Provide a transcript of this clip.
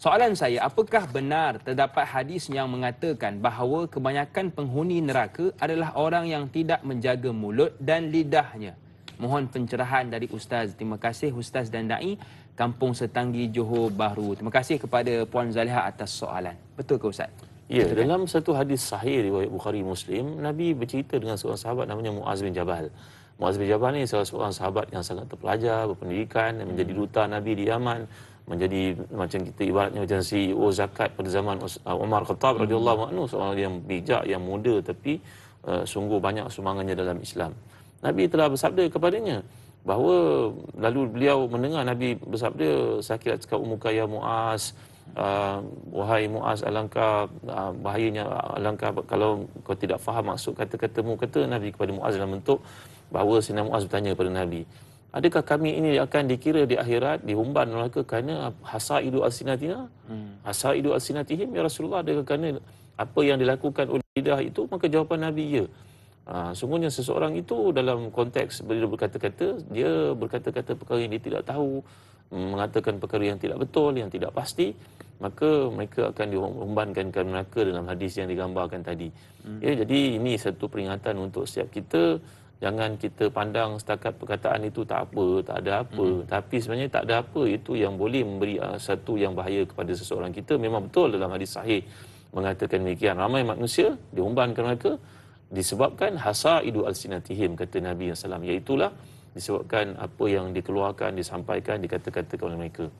Soalan saya, apakah benar terdapat hadis yang mengatakan bahawa kebanyakan penghuni neraka adalah orang yang tidak menjaga mulut dan lidahnya? Mohon pencerahan dari Ustaz. Terima kasih Ustaz dan Da'i, Kampung Setanggi, Johor Bahru. Terima kasih kepada Puan Zaliha atas soalan. Betul ke Ustaz? Ya, Betul dalam kan? satu hadis sahih riwayat Bukhari Muslim, Nabi bercerita dengan seorang sahabat namanya Muaz bin Jabal. Muaz bin Jabal ni salah seorang sahabat yang sangat terpelajar, berpendidikan, yang menjadi duta Nabi di Yaman menjadi macam kita ibaratnya macam CEO zakat pada zaman uh, Umar Khattab hmm. radhiyallahu anhu seorang yang bijak yang muda tapi uh, sungguh banyak sumangannya dalam Islam. Nabi telah bersabda kepadanya bahawa lalu beliau mendengar Nabi bersabda sakilat ka umuka ya Muaz uh, wahai Muaz alangkah uh, bahayanya alangkah kalau kau tidak faham maksud kata-katamu kata Nabi kepada Muaz dalam bentuk bahawa Sina Muaz bertanya kepada Nabi Adakah kami ini akan dikira di akhirat diumban neraka kerana hasa idu asinatina? Hmm. Hasa idu asinatihim ya Rasulullah adakah kerana apa yang dilakukan oleh lidah itu? Maka jawapan Nabi ya. Ha, sungguhnya seseorang itu dalam konteks beliau berkata-kata, dia berkata-kata perkara yang dia tidak tahu, hmm, mengatakan perkara yang tidak betul, yang tidak pasti, maka mereka akan diumbankan ke neraka dalam hadis yang digambarkan tadi. Hmm. Ya, jadi ini satu peringatan untuk setiap kita Jangan kita pandang setakat perkataan itu tak apa, tak ada apa. Hmm. Tapi sebenarnya tak ada apa itu yang boleh memberi uh, satu yang bahaya kepada seseorang kita. Memang betul dalam hadis sahih mengatakan demikian. Ramai manusia diumbankan mereka disebabkan hasaidu al-sinatihim kata Nabi yang salam. Iaitulah disebabkan apa yang dikeluarkan, disampaikan, dikata-kata oleh mereka.